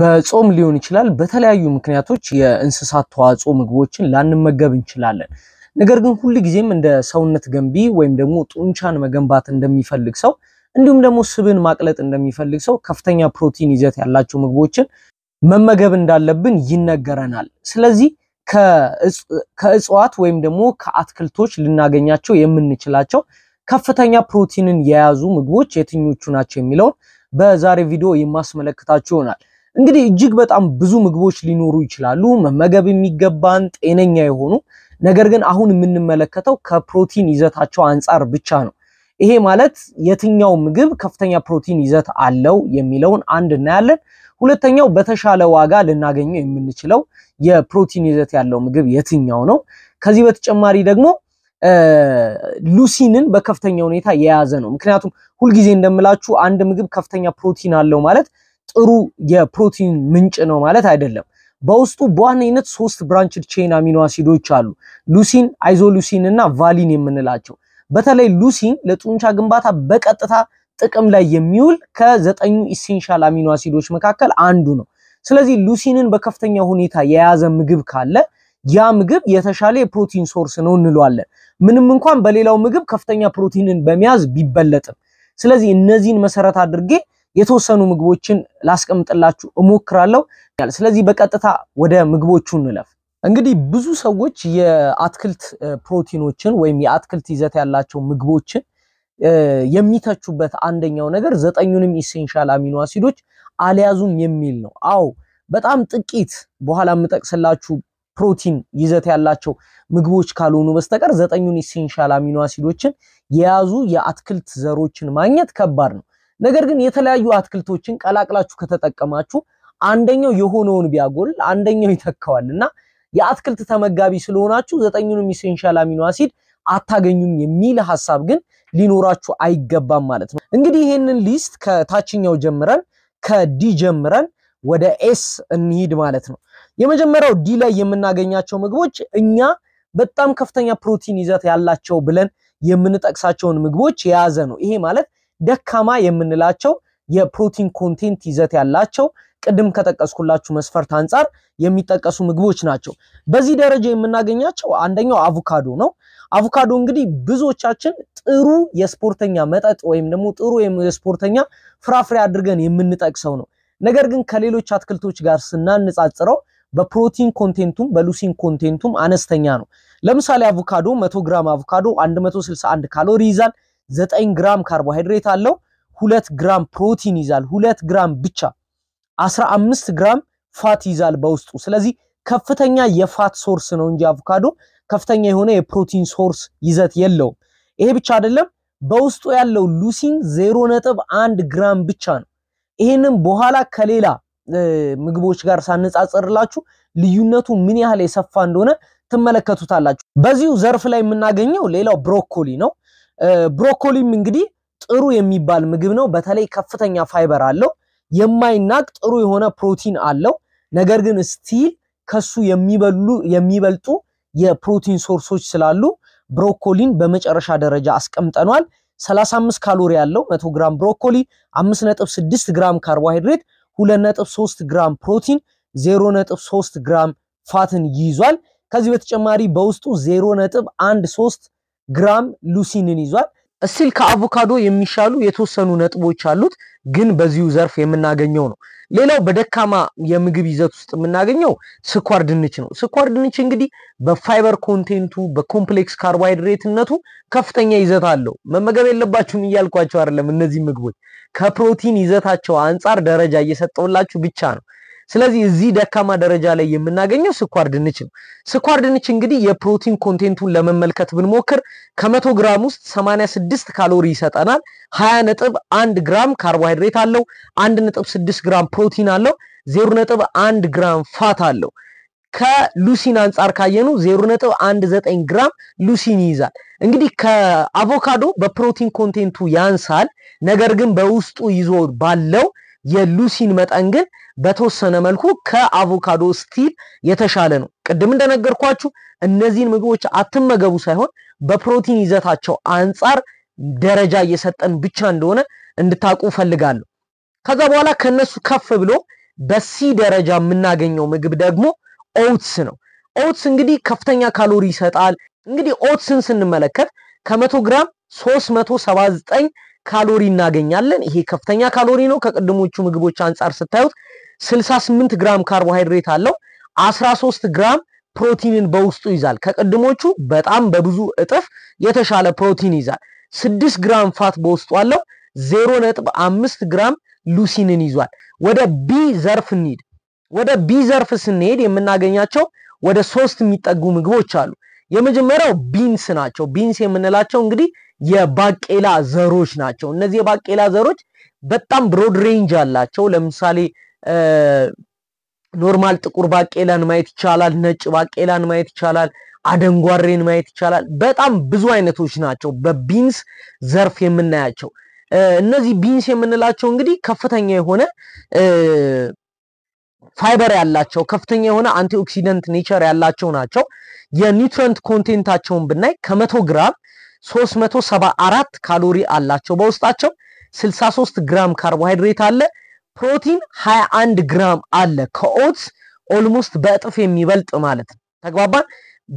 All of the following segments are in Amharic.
በጾም ሊሆን ይችላል። በተለያዩ ምክንያቶች የእንስሳት ተዋጽኦ ምግቦችን ላንመገብ እንችላለን። ነገር ግን ሁል ጊዜም እንደ ሰውነት ገንቢ ወይም ደግሞ ጡንቻን መገንባት እንደሚፈልግ ሰው እንዲሁም ደግሞ ስብን ማቅለጥ እንደሚፈልግ ሰው ከፍተኛ ፕሮቲን ይዘት ያላቸው ምግቦችን መመገብ እንዳለብን ይነገረናል። ስለዚህ ከእጽዋት ወይም ደግሞ ከአትክልቶች ልናገኛቸው የምንችላቸው ከፍተኛ ፕሮቲንን የያዙ ምግቦች የትኞቹ ናቸው የሚለውን በዛሬ ቪዲዮ የማስመለክታችሁ ይሆናል። እንግዲህ እጅግ በጣም ብዙ ምግቦች ሊኖሩ ይችላሉ መመገብ የሚገባን ጤነኛ የሆኑ ነገር ግን አሁን የምንመለከተው ከፕሮቲን ይዘታቸው አንጻር ብቻ ነው። ይሄ ማለት የትኛው ምግብ ከፍተኛ ፕሮቲን ይዘት አለው የሚለውን አንድ እናያለን። ሁለተኛው በተሻለ ዋጋ ልናገኘው የምንችለው የፕሮቲን ይዘት ያለው ምግብ የትኛው ነው። ከዚህ በተጨማሪ ደግሞ ሉሲንን በከፍተኛ ሁኔታ የያዘ ነው። ምክንያቱም ሁልጊዜ እንደምላችሁ አንድ ምግብ ከፍተኛ ፕሮቲን አለው ማለት ጥሩ የፕሮቲን ምንጭ ነው ማለት አይደለም። በውስጡ በዋነኝነት ሶስት ብራንችድ ቼን አሚኖ አሲዶች አሉ፣ ሉሲን፣ አይዞሉሲን እና ቫሊን የምንላቸው። በተለይ ሉሲን ለጡንቻ ግንባታ በቀጥታ ጥቅም ላይ የሚውል ከዘጠኙ ኢሴንሻል አሚኖ አሲዶች መካከል አንዱ ነው። ስለዚህ ሉሲንን በከፍተኛ ሁኔታ የያዘ ምግብ ካለ ያ ምግብ የተሻለ የፕሮቲን ሶርስ ነው እንለዋለን፣ ምንም እንኳን በሌላው ምግብ ከፍተኛ ፕሮቲንን በመያዝ ቢበለጥም። ስለዚህ እነዚህን መሰረት አድርጌ የተወሰኑ ምግቦችን ላስቀምጥላችሁ እሞክራለሁ። ስለዚህ በቀጥታ ወደ ምግቦቹ እንለፍ። እንግዲህ ብዙ ሰዎች የአትክልት ፕሮቲኖችን ወይም የአትክልት ይዘት ያላቸው ምግቦችን የሚተቹበት አንደኛው ነገር ዘጠኙንም ኢሴንሻል አሚኖ አሲዶች አልያዙም የሚል ነው። አዎ በጣም ጥቂት በኋላ የምጠቅስላችሁ ፕሮቲን ይዘት ያላቸው ምግቦች ካልሆኑ በስተቀር ዘጠኙን ኢሴንሻል አሚኖ አሲዶችን የያዙ የአትክልት ዘሮችን ማግኘት ከባድ ነው። ነገር ግን የተለያዩ አትክልቶችን ቀላቅላችሁ ከተጠቀማችሁ አንደኛው የሆነውን ቢያጎል አንደኛው ይተካዋል እና የአትክልት ተመጋቢ ስለሆናችሁ ዘጠኙንም ኢሴንሻል አሚኖ አሲድ አታገኙም የሚል ሀሳብ ግን ሊኖራችሁ አይገባም ማለት ነው። እንግዲህ ይህንን ሊስት ከታችኛው ጀምረን ከዲ ጀምረን ወደ ኤስ እንሂድ ማለት ነው። የመጀመሪያው ዲ ላይ የምናገኛቸው ምግቦች እኛ በጣም ከፍተኛ ፕሮቲን ይዘት ያላቸው ብለን የምንጠቅሳቸውን ምግቦች የያዘ ነው። ይሄ ማለት ደካማ የምንላቸው የፕሮቲን ኮንቴንት ይዘት ያላቸው ቅድም ከጠቀስኩላችሁ መስፈርት አንጻር የሚጠቀሱ ምግቦች ናቸው። በዚህ ደረጃ የምናገኛቸው አንደኛው አቮካዶ ነው። አቮካዶ እንግዲህ ብዙዎቻችን ጥሩ የስፖርተኛ መጠጥ ወይም ደግሞ ጥሩ የስፖርተኛ ፍራፍሬ አድርገን የምንጠቅሰው ነው። ነገር ግን ከሌሎች አትክልቶች ጋር ስናነጻጽረው በፕሮቲን ኮንቴንቱም በሉሲን ኮንቴንቱም አነስተኛ ነው። ለምሳሌ አቮካዶ 100 ግራም አቮካዶ 161 ካሎሪ ይዛል። ዘጠኝ ግራም ካርቦሃይድሬት አለው። ሁለት ግራም ፕሮቲን ይዛል። ሁለት ግራም ብቻ አስራ አምስት ግራም ፋት ይዛል በውስጡ። ስለዚህ ከፍተኛ የፋት ሶርስ ነው እንጂ አቮካዶ ከፍተኛ የሆነ የፕሮቲን ሶርስ ይዘት የለውም። ይሄ ብቻ አይደለም፣ በውስጡ ያለው ሉሲን ዜሮ ነጥብ አንድ ግራም ብቻ ነው። ይሄንም በኋላ ከሌላ ምግቦች ጋር ሳነጻጽርላችሁ ልዩነቱ ምን ያህል የሰፋ እንደሆነ ትመለከቱታላችሁ። በዚሁ ዘርፍ ላይ የምናገኘው ሌላው ብሮኮሊ ነው። ብሮኮሊም እንግዲህ ጥሩ የሚባል ምግብ ነው። በተለይ ከፍተኛ ፋይበር አለው። የማይናቅ ጥሩ የሆነ ፕሮቲን አለው። ነገር ግን ስቲል ከሱ የሚበሉ የሚበልጡ የፕሮቲን ሶርሶች ስላሉ ብሮኮሊን በመጨረሻ ደረጃ አስቀምጠኗል። 35 ካሎሪ ያለው 100 ግራም ብሮኮሊ፣ 5.6 ግራም ካርቦሃይድሬት፣ 2.3 ግራም ፕሮቲን፣ 0.3 ግራም ፋትን ይይዟል። ከዚህ በተጨማሪ በውስጡ 0.13 ግራም ሉሲንን ይዟል። እስል ከአቮካዶ የሚሻሉ የተወሰኑ ነጥቦች አሉት፣ ግን በዚሁ ዘርፍ የምናገኘው ነው። ሌላው በደካማ የምግብ ይዘት ውስጥ የምናገኘው ስኳር ድንች ነው። ስኳር ድንች እንግዲህ በፋይበር ኮንቴንቱ በኮምፕሌክስ ካርቦሃይድሬትነቱ ከፍተኛ ይዘት አለው። መመገብ የለባችሁም እያልኳቸው አይደለም። እነዚህ ምግቦች ከፕሮቲን ይዘታቸው አንጻር ደረጃ እየሰጠውላችሁ ብቻ ነው። ስለዚህ እዚህ ደካማ ደረጃ ላይ የምናገኘው ስኳር ድንች ነው። ስኳር ድንች እንግዲህ የፕሮቲን ኮንቴንቱን ለመመልከት ብንሞክር ከመቶ ግራም ውስጥ 86 ካሎሪ ይሰጠናል። 20 ነጥብ 1 ግራም ካርቦሃይድሬት አለው። 1 ነጥብ 6 ግራም ፕሮቲን አለው። 0 ነጥብ 1 ግራም ፋት አለው። ከሉሲን አንጻር ካየኑ 0.19 ግራም ሉሲን ይይዛል። እንግዲህ ከአቮካዶ በፕሮቲን ኮንቴንቱ ያንሳል፣ ነገር ግን በውስጡ ይዞ ባለው የሉሲን መጠን ግን በተወሰነ መልኩ ከአቮካዶ ስቲል የተሻለ ነው። ቅድም እንደነገርኳችሁ እነዚህን ምግቦች አትመገቡ ሳይሆን በፕሮቲን ይዘታቸው አንጻር ደረጃ እየሰጠን ብቻ እንደሆነ እንድታቁ ፈልጋለሁ። ከዛ በኋላ ከነሱ ከፍ ብሎ በሲ ደረጃ የምናገኘው ምግብ ደግሞ ኦትስ ነው። ኦትስ እንግዲህ ከፍተኛ ካሎሪ ይሰጣል። እንግዲህ ኦትስን ስንመለከት ከመቶ ግራም 379 ካሎሪ እናገኛለን። ይሄ ከፍተኛ ካሎሪ ነው። ከቅድሞቹ ምግቦች አንጻር ስታዩት 68 ግራም ካርቦሃይድሬት አለው። 13 ግራም ፕሮቲንን በውስጡ ይዛል። ከቅድሞቹ በጣም በብዙ እጥፍ የተሻለ ፕሮቲን ይዛል። 6 ግራም ፋት በውስጡ አለው። 0.5 ግራም ሉሲንን ይዟል። ወደ ቢ ዘርፍ እንሂድ። ወደ ቢ ዘርፍ ስንሄድ የምናገኛቸው ወደ ሶስት የሚጠጉ ምግቦች አሉ። የመጀመሪያው ቢንስ ናቸው። ቢንስ የምንላቸው እንግዲህ የባቄላ ዘሮች ናቸው። እነዚህ የባቄላ ዘሮች በጣም ብሮድ ሬንጅ አላቸው። ለምሳሌ ኖርማል ጥቁር ባቄላን ማየት ይቻላል። ነጭ ባቄላን ማየት ይቻላል። አደንጓሬን ማየት ይቻላል። በጣም ብዙ አይነቶች ናቸው በቢንስ ዘርፍ የምናያቸው። እነዚህ ቢንስ የምንላቸው እንግዲህ ከፍተኛ የሆነ ፋይበር ያላቸው ከፍተኛ የሆነ አንቲኦክሲደንት ኔቸር ያላቸው ናቸው። የኒውትረንት ኮንቴንታቸውን ብናይ ከመቶ ግራም 374 ካሎሪ አላቸው። በውስጣቸው 63 ግራም ካርቦሃይድሬት አለ። ፕሮቲን 21 ግራም አለ። ከኦትስ ኦልሞስት በእጥፍ የሚበልጥ ማለት ነው። ተግባባን።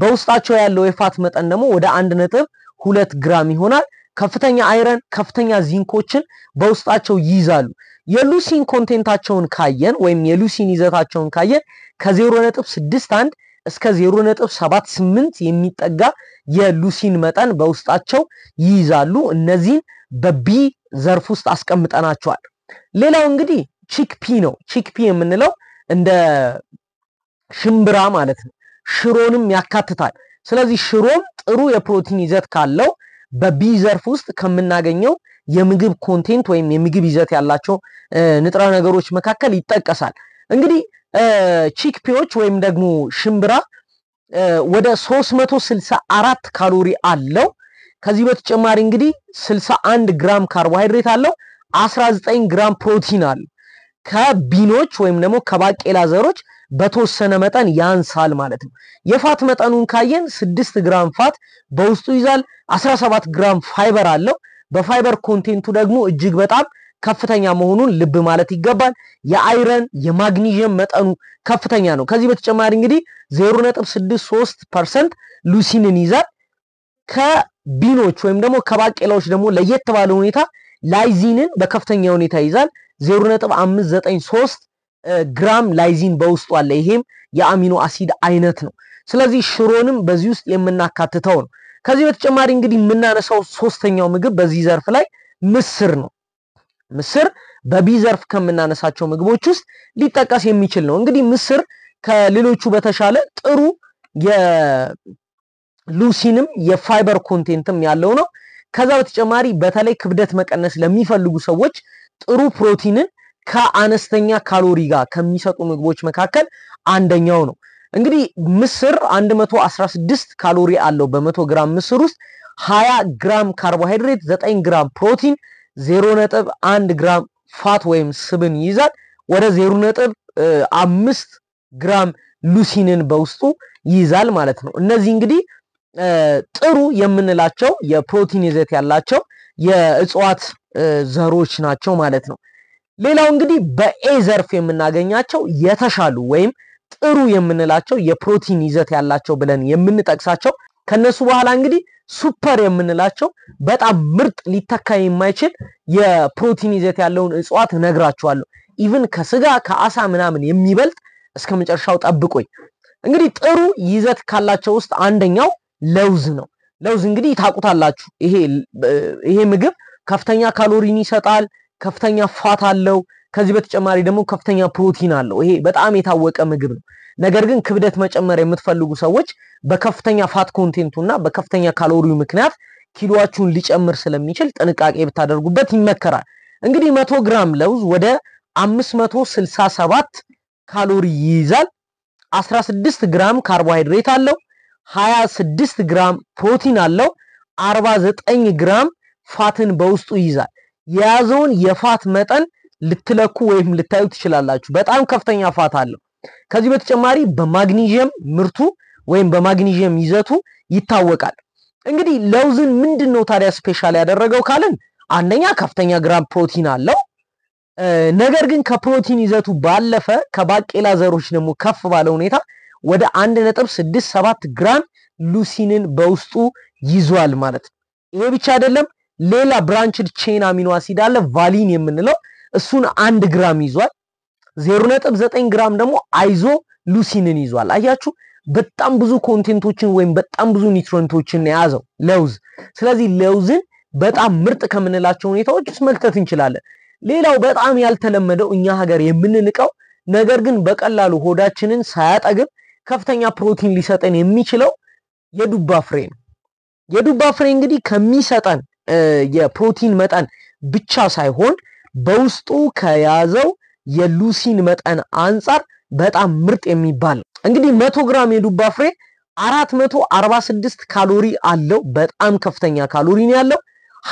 በውስጣቸው ያለው የፋት መጠን ደግሞ ወደ አንድ ነጥብ ሁለት ግራም ይሆናል። ከፍተኛ አይረን፣ ከፍተኛ ዚንኮችን በውስጣቸው ይይዛሉ። የሉሲን ኮንቴንታቸውን ካየን ወይም የሉሲን ይዘታቸውን ካየን ከ0.61 እስከ 0.78 የሚጠጋ የሉሲን መጠን በውስጣቸው ይይዛሉ። እነዚህን በቢ ዘርፍ ውስጥ አስቀምጠናቸዋል። ሌላው እንግዲህ ቺክፒ ነው። ቺክፒ የምንለው እንደ ሽምብራ ማለት ነው። ሽሮንም ያካትታል። ስለዚህ ሽሮም ጥሩ የፕሮቲን ይዘት ካለው በቢ ዘርፍ ውስጥ ከምናገኘው የምግብ ኮንቴንት ወይም የምግብ ይዘት ያላቸው ንጥረ ነገሮች መካከል ይጠቀሳል። እንግዲህ ቺክፒዎች ወይም ደግሞ ሽምብራ ወደ 364 ካሎሪ አለው። ከዚህ በተጨማሪ እንግዲህ 61 ግራም ካርቦሃይድሬት አለው፣ 19 ግራም ፕሮቲን አለው። ከቢኖች ወይም ደግሞ ከባቄላ ዘሮች በተወሰነ መጠን ያንሳል ማለት ነው። የፋት መጠኑን ካየን 6 ግራም ፋት በውስጡ ይዛል፣ 17 ግራም ፋይበር አለው። በፋይበር ኮንቴንቱ ደግሞ እጅግ በጣም ከፍተኛ መሆኑን ልብ ማለት ይገባል። የአይረን የማግኒዥየም መጠኑ ከፍተኛ ነው። ከዚህ በተጨማሪ እንግዲህ 0.63 ፐርሰንት ሉሲንን ይዛል። ከቢኖች ወይም ደግሞ ከባቄላዎች ደግሞ ለየት ባለ ሁኔታ ላይዚንን በከፍተኛ ሁኔታ ይዛል። 0.593 ግራም ላይዚን በውስጡ አለ። ይሄም የአሚኖ አሲድ አይነት ነው። ስለዚህ ሽሮንም በዚህ ውስጥ የምናካትተው ነው። ከዚህ በተጨማሪ እንግዲህ የምናነሳው ሶስተኛው ምግብ በዚህ ዘርፍ ላይ ምስር ነው። ምስር በቢ ዘርፍ ከምናነሳቸው ምግቦች ውስጥ ሊጠቀስ የሚችል ነው። እንግዲህ ምስር ከሌሎቹ በተሻለ ጥሩ የሉሲንም የፋይበር ኮንቴንትም ያለው ነው። ከዛ በተጨማሪ በተለይ ክብደት መቀነስ ለሚፈልጉ ሰዎች ጥሩ ፕሮቲንን ከአነስተኛ ካሎሪ ጋር ከሚሰጡ ምግቦች መካከል አንደኛው ነው። እንግዲህ ምስር 116 ካሎሪ አለው በመቶ ግራም ምስር ውስጥ 20 ግራም ካርቦሃይድሬት፣ 9 ግራም ፕሮቲን ዜሮ ነጥብ አንድ ግራም ፋት ወይም ስብን ይይዛል። ወደ ዜሮ ነጥብ አምስት ግራም ሉሲንን በውስጡ ይይዛል ማለት ነው። እነዚህ እንግዲህ ጥሩ የምንላቸው የፕሮቲን ይዘት ያላቸው የእጽዋት ዘሮች ናቸው ማለት ነው። ሌላው እንግዲህ በኤ ዘርፍ የምናገኛቸው የተሻሉ ወይም ጥሩ የምንላቸው የፕሮቲን ይዘት ያላቸው ብለን የምንጠቅሳቸው ከነሱ በኋላ እንግዲህ ሱፐር የምንላቸው በጣም ምርጥ ሊተካ የማይችል የፕሮቲን ይዘት ያለውን እጽዋት እነግራችኋለሁ። ኢቭን ከስጋ ከአሳ ምናምን የሚበልጥ እስከ መጨረሻው ጠብቆኝ። እንግዲህ ጥሩ ይዘት ካላቸው ውስጥ አንደኛው ለውዝ ነው። ለውዝ እንግዲህ ታቁታላችሁ ይሄ ምግብ ከፍተኛ ካሎሪን ይሰጣል፣ ከፍተኛ ፋት አለው፣ ከዚህ በተጨማሪ ደግሞ ከፍተኛ ፕሮቲን አለው። ይሄ በጣም የታወቀ ምግብ ነው። ነገር ግን ክብደት መጨመር የምትፈልጉ ሰዎች በከፍተኛ ፋት ኮንቴንቱ እና በከፍተኛ ካሎሪው ምክንያት ኪሎዋችሁን ሊጨምር ስለሚችል ጥንቃቄ ብታደርጉበት ይመከራል። እንግዲህ መቶ ግራም ለውዝ ወደ 567 ካሎሪ ይይዛል። 16 ግራም ካርቦሃይድሬት አለው። 26 ግራም ፕሮቲን አለው። 49 ግራም ፋትን በውስጡ ይይዛል። የያዘውን የፋት መጠን ልትለኩ ወይም ልታዩ ትችላላችሁ። በጣም ከፍተኛ ፋታ አለው። ከዚህ በተጨማሪ በማግኒዥየም ምርቱ ወይም በማግኒዥየም ይዘቱ ይታወቃል። እንግዲህ ለውዝን ምንድን ነው ታዲያ ስፔሻል ያደረገው ካልን አንደኛ ከፍተኛ ግራም ፕሮቲን አለው። ነገር ግን ከፕሮቲን ይዘቱ ባለፈ ከባቄላ ዘሮች ደግሞ ከፍ ባለ ሁኔታ ወደ 1.67 ግራም ሉሲንን በውስጡ ይዟል ማለት ነው። ይሄ ብቻ አይደለም። ሌላ ብራንችድ ቼን አሚኖ አሲድ አለ ቫሊን የምንለው እሱን አንድ ግራም ይዟል። ዜሮ ነጥብ ዘጠኝ ግራም ደግሞ አይዞ ሉሲንን ይዟል። አያችሁ በጣም ብዙ ኮንቴንቶችን ወይም በጣም ብዙ ኒትሮንቶችን የያዘው ለውዝ። ስለዚህ ለውዝን በጣም ምርጥ ከምንላቸው ሁኔታዎች ውስጥ መክተት እንችላለን። ሌላው በጣም ያልተለመደው እኛ ሀገር የምንንቀው ነገር ግን በቀላሉ ሆዳችንን ሳያጠግብ ከፍተኛ ፕሮቲን ሊሰጠን የሚችለው የዱባ ፍሬ ነው። የዱባ ፍሬ እንግዲህ ከሚሰጠን የፕሮቲን መጠን ብቻ ሳይሆን በውስጡ ከያዘው የሉሲን መጠን አንጻር በጣም ምርጥ የሚባል ነው። እንግዲህ መቶ ግራም የዱባ ፍሬ 446 ካሎሪ አለው። በጣም ከፍተኛ ካሎሪ ነው ያለው።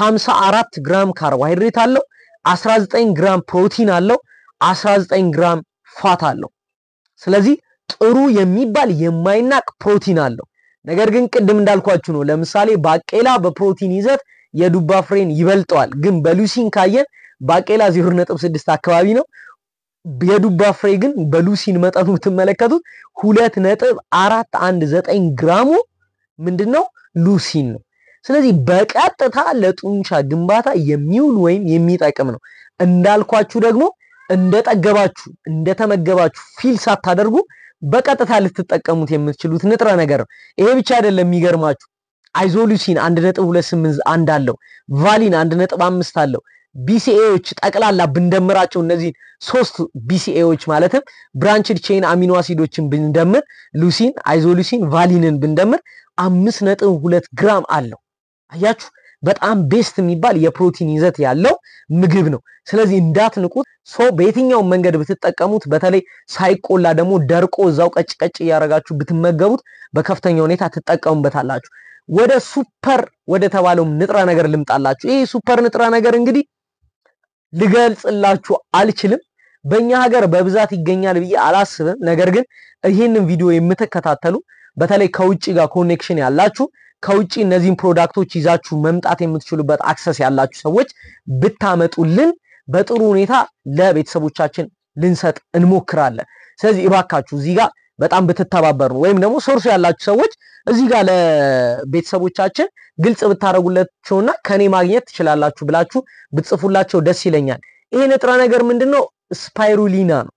54 ግራም ካርቦሃይድሬት አለው። 19 ግራም ፕሮቲን አለው። 19 ግራም ፋት አለው። ስለዚህ ጥሩ የሚባል የማይናቅ ፕሮቲን አለው። ነገር ግን ቅድም እንዳልኳችሁ ነው። ለምሳሌ ባቄላ በፕሮቲን ይዘት የዱባ ፍሬን ይበልጠዋል። ግን በሉሲን ካየን ባቄላ ነጥብ ስድስት አካባቢ ነው። የዱባ ፍሬ ግን በሉሲን መጠኑ ብትመለከቱት ዘጠኝ ግራሙ ምንድነው? ሉሲን ነው። ስለዚህ በቀጥታ ለጡንቻ ግንባታ የሚውል ወይም የሚጠቅም ነው። እንዳልኳችሁ ደግሞ እንደጠገባችሁ እንደተመገባችሁ ፊል ሳታደርጉ በቀጥታ ልትጠቀሙት የምትችሉት ንጥረ ነገር ነው። ይሄ ብቻ አይደለም የሚገርማችሁ አይዞሉሲን አንድ አለው፣ ቫሊን አምስት አለው፣ ቢሲኤዎች ጠቅላላ ብንደምራቸው እነዚህን ሶስት ቢሲኤዎች ማለትም ብራንችድ ቼን አሚኖ አሲዶችን ብንደምር ሉሲን፣ አይዞሉሲን፣ ቫሊንን ብንደምር አምስት ነጥብ ሁለት ግራም አለው። አያችሁ በጣም ቤስት የሚባል የፕሮቲን ይዘት ያለው ምግብ ነው። ስለዚህ እንዳትንቁት። ሶ በየትኛውን መንገድ ብትጠቀሙት፣ በተለይ ሳይቆላ ደግሞ ደርቆ እዛው ቀጭ ቀጭ እያደረጋችሁ ብትመገቡት በከፍተኛ ሁኔታ ትጠቀሙበታላችሁ። ወደ ሱፐር ወደ ተባለው ንጥረ ነገር ልምጣላችሁ። ይህ ሱፐር ንጥረ ነገር እንግዲህ ልገልጽላችሁ አልችልም። በእኛ ሀገር በብዛት ይገኛል ብዬ አላስብም። ነገር ግን ይህንን ቪዲዮ የምትከታተሉ በተለይ ከውጭ ጋር ኮኔክሽን ያላችሁ ከውጭ እነዚህን ፕሮዳክቶች ይዛችሁ መምጣት የምትችሉበት አክሰስ ያላችሁ ሰዎች ብታመጡልን በጥሩ ሁኔታ ለቤተሰቦቻችን ልንሰጥ እንሞክራለን። ስለዚህ እባካችሁ እዚህ ጋር በጣም ብትተባበር ነው ወይም ደግሞ ሶርሱ ያላችሁ ሰዎች እዚህ ጋር ለቤተሰቦቻችን ግልጽ ብታደረጉላቸውና ከኔ ማግኘት ትችላላችሁ ብላችሁ ብትጽፉላቸው ደስ ይለኛል። ይሄ ንጥረ ነገር ምንድን ነው? ስፓይሩሊና ነው።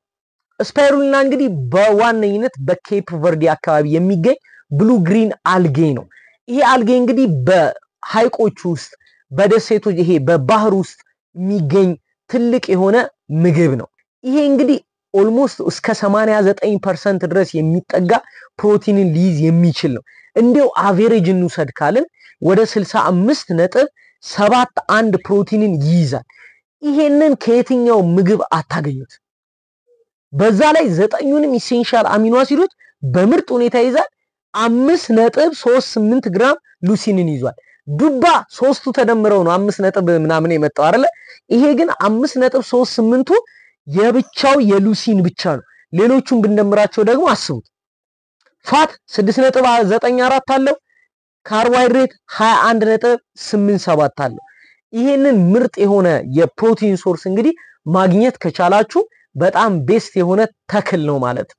ስፓይሩሊና እንግዲህ በዋነኝነት በኬፕ ቨርዲ አካባቢ የሚገኝ ብሉ ግሪን አልጌ ነው። ይሄ አልጌ እንግዲህ በሀይቆች ውስጥ በደሴቶች ይሄ በባህር ውስጥ የሚገኝ ትልቅ የሆነ ምግብ ነው። ይሄ እንግዲህ ኦልሞስት እስከ 89 ፐርሰንት ድረስ የሚጠጋ ፕሮቲንን ሊይዝ የሚችል ነው። እንዲው አቬሬጅ እንውሰድ ካልን ወደ 65 ነጥብ ሰባት አንድ ፕሮቲንን ይይዛል። ይሄንን ከየትኛው ምግብ አታገኙት። በዛ ላይ ዘጠኙንም ኢሴንሻል አሚኖ አሲዶች በምርጥ ሁኔታ ይይዛል። አምስት ነጥብ ሶስት ስምንት ግራም ሉሲንን ይዟል። ዱባ ሶስቱ ተደምረው ነው አምስት ነጥብ ምናምን የመጣው አይደለ? ይሄ ግን አምስት ነጥብ ሶስት ስምንቱ የብቻው የሉሲን ብቻ ነው። ሌሎቹን ብንደምራቸው ደግሞ አስቡት ፋት 6.94 አለው። ካርቦሃይድሬት 21.87 አለው። ይሄንን ምርጥ የሆነ የፕሮቲን ሶርስ እንግዲህ ማግኘት ከቻላችሁ በጣም ቤስት የሆነ ተክል ነው ማለት ነው።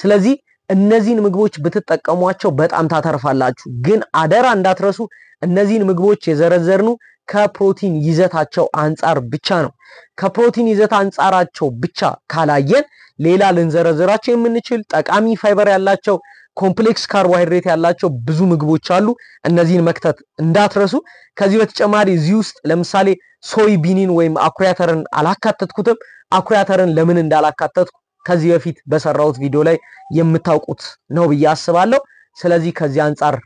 ስለዚህ እነዚህን ምግቦች ብትጠቀሟቸው በጣም ታተርፋላችሁ። ግን አደራ እንዳትረሱ እነዚህን ምግቦች የዘረዘርኑ ከፕሮቲን ይዘታቸው አንጻር ብቻ ነው። ከፕሮቲን ይዘት አንጻራቸው ብቻ ካላየን ሌላ ልንዘረዝራቸው የምንችል ጠቃሚ ፋይበር ያላቸው ኮምፕሌክስ ካርቦሃይድሬት ያላቸው ብዙ ምግቦች አሉ። እነዚህን መክተት እንዳትረሱ። ከዚህ በተጨማሪ እዚህ ውስጥ ለምሳሌ ሶይ ቢኒን ወይም አኩሪያተርን አላካተትኩትም። አኩሪያተርን ለምን እንዳላካተትኩ ከዚህ በፊት በሰራሁት ቪዲዮ ላይ የምታውቁት ነው ብዬ አስባለሁ። ስለዚህ ከዚህ አንጻር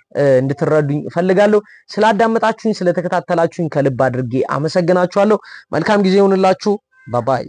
እንድትረዱኝ እፈልጋለሁ። ስላዳመጣችሁኝ፣ ስለተከታተላችሁኝ ከልብ አድርጌ አመሰግናችኋለሁ። መልካም ጊዜ ይሁንላችሁ። ባባይ